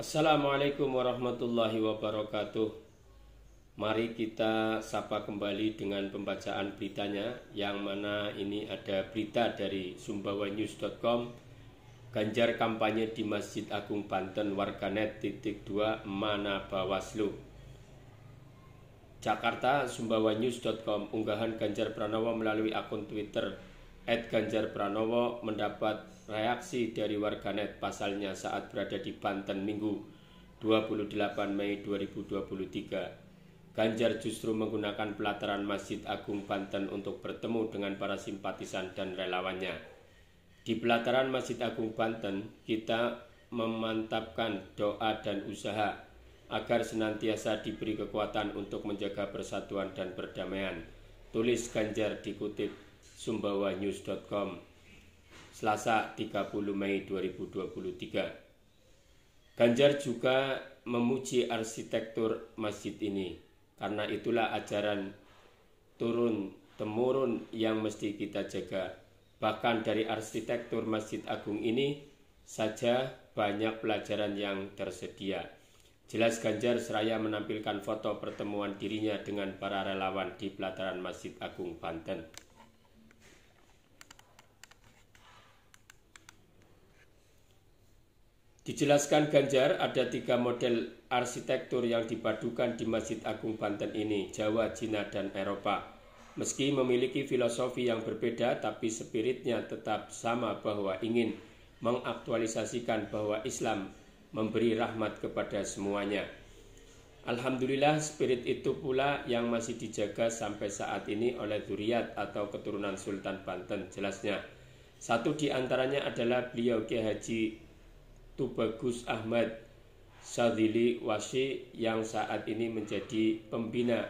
Assalamualaikum warahmatullahi wabarakatuh. Mari kita sapa kembali dengan pembacaan beritanya yang mana ini ada berita dari sumbawanews.com Ganjar kampanye di Masjid Agung Banten warganet titik 2 mana Bawaslu Jakarta sumbawanews.com unggahan Ganjar Pranowo melalui akun Twitter @ganjarpranowo mendapat reaksi dari warganet pasalnya saat berada di Banten Minggu 28 Mei 2023. Ganjar justru menggunakan pelataran Masjid Agung Banten untuk bertemu dengan para simpatisan dan relawannya. Di pelataran Masjid Agung Banten, kita memantapkan doa dan usaha agar senantiasa diberi kekuatan untuk menjaga persatuan dan perdamaian. Tulis Ganjar dikutip sumbawanews.com. Selasa 30 Mei 2023. Ganjar juga memuji arsitektur masjid ini. Karena itulah ajaran turun temurun yang mesti kita jaga. Bahkan dari arsitektur Masjid Agung ini saja banyak pelajaran yang tersedia. Jelas Ganjar seraya menampilkan foto pertemuan dirinya dengan para relawan di pelataran Masjid Agung Banten. Dijelaskan Ganjar ada tiga model arsitektur yang dipadukan di Masjid Agung Banten ini, Jawa, Cina, dan Eropa. Meski memiliki filosofi yang berbeda, tapi spiritnya tetap sama bahwa ingin mengaktualisasikan bahwa Islam memberi rahmat kepada semuanya. Alhamdulillah spirit itu pula yang masih dijaga sampai saat ini oleh Duriat atau keturunan Sultan Banten jelasnya. Satu di antaranya adalah beliau Kiai. Haji Tubagus Ahmad Sadili Washi yang saat ini menjadi pembina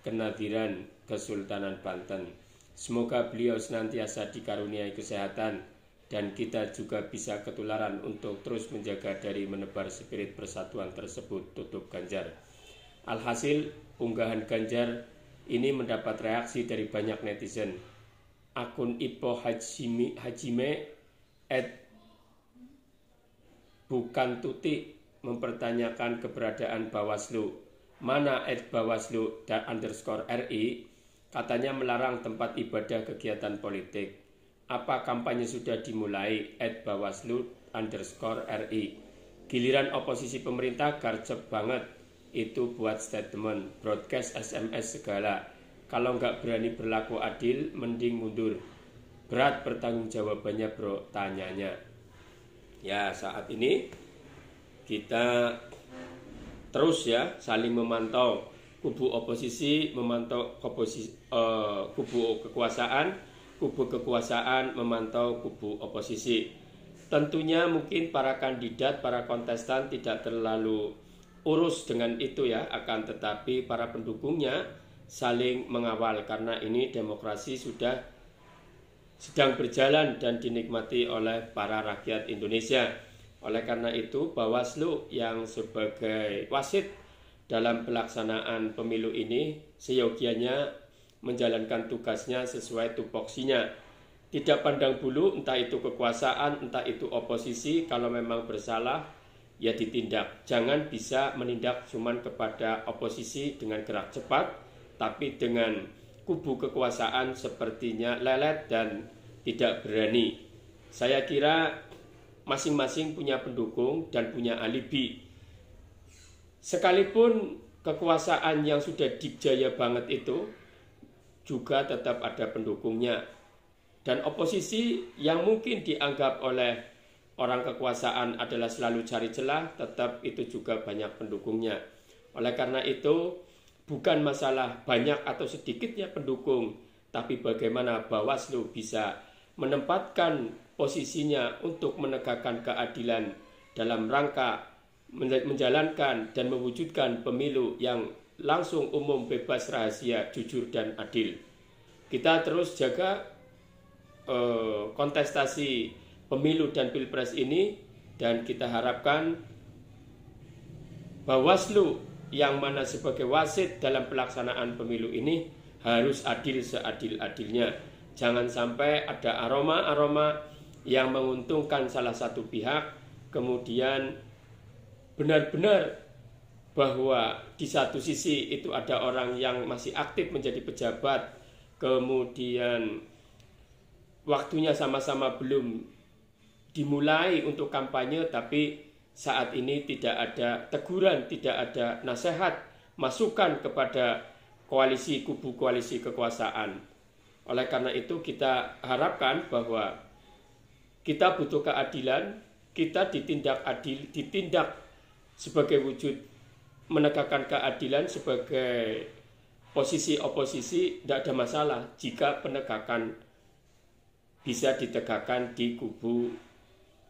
kenadiran Kesultanan Banten. Semoga beliau senantiasa dikaruniai kesehatan dan kita juga bisa ketularan untuk terus menjaga dari menebar spirit persatuan tersebut tutup Ganjar. Alhasil, unggahan Ganjar ini mendapat reaksi dari banyak netizen. Akun Ipo Hajime, Hajime at bukan tuti mempertanyakan keberadaan Bawaslu. Mana at Bawaslu dan underscore RI katanya melarang tempat ibadah kegiatan politik. Apa kampanye sudah dimulai at Bawaslu underscore RI? Giliran oposisi pemerintah garcep banget itu buat statement, broadcast SMS segala. Kalau nggak berani berlaku adil, mending mundur. Berat pertanggung jawabannya bro, tanyanya. Ya, saat ini kita terus ya saling memantau kubu oposisi, memantau oposisi, uh, eh, kubu kekuasaan, kubu kekuasaan memantau kubu oposisi. Tentunya mungkin para kandidat, para kontestan tidak terlalu urus dengan itu ya, akan tetapi para pendukungnya saling mengawal karena ini demokrasi sudah sedang berjalan dan dinikmati oleh para rakyat Indonesia. Oleh karena itu, Bawaslu yang sebagai wasit dalam pelaksanaan pemilu ini seyogianya menjalankan tugasnya sesuai tupoksinya. Tidak pandang bulu, entah itu kekuasaan, entah itu oposisi, kalau memang bersalah, ya ditindak. Jangan bisa menindak cuman kepada oposisi dengan gerak cepat, tapi dengan kubu kekuasaan sepertinya lelet dan tidak berani. Saya kira masing-masing punya pendukung dan punya alibi. Sekalipun kekuasaan yang sudah dijaya banget itu juga tetap ada pendukungnya. Dan oposisi yang mungkin dianggap oleh orang kekuasaan adalah selalu cari celah, tetap itu juga banyak pendukungnya. Oleh karena itu, bukan masalah banyak atau sedikitnya pendukung, tapi bagaimana Bawaslu bisa menempatkan posisinya untuk menegakkan keadilan dalam rangka menjalankan dan mewujudkan pemilu yang langsung umum bebas rahasia jujur dan adil. Kita terus jaga eh, kontestasi pemilu dan pilpres ini dan kita harapkan Bawaslu yang mana sebagai wasit dalam pelaksanaan pemilu ini harus adil seadil-adilnya. Jangan sampai ada aroma-aroma yang menguntungkan salah satu pihak, kemudian benar-benar bahwa di satu sisi itu ada orang yang masih aktif menjadi pejabat, kemudian waktunya sama-sama belum dimulai untuk kampanye, tapi saat ini tidak ada teguran, tidak ada nasihat, masukan kepada koalisi kubu koalisi kekuasaan. Oleh karena itu kita harapkan bahwa kita butuh keadilan, kita ditindak adil, ditindak sebagai wujud menegakkan keadilan sebagai posisi oposisi tidak ada masalah jika penegakan bisa ditegakkan di kubu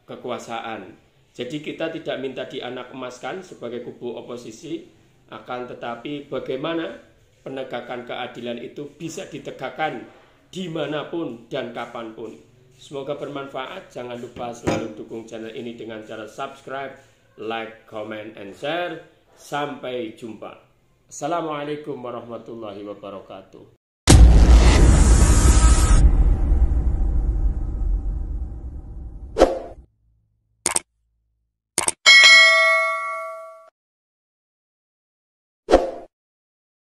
kekuasaan jadi kita tidak minta dianak emaskan sebagai kubu oposisi, akan tetapi bagaimana penegakan keadilan itu bisa ditegakkan dimanapun dan kapanpun. Semoga bermanfaat. Jangan lupa selalu dukung channel ini dengan cara subscribe, like, comment, and share. Sampai jumpa. Assalamualaikum warahmatullahi wabarakatuh.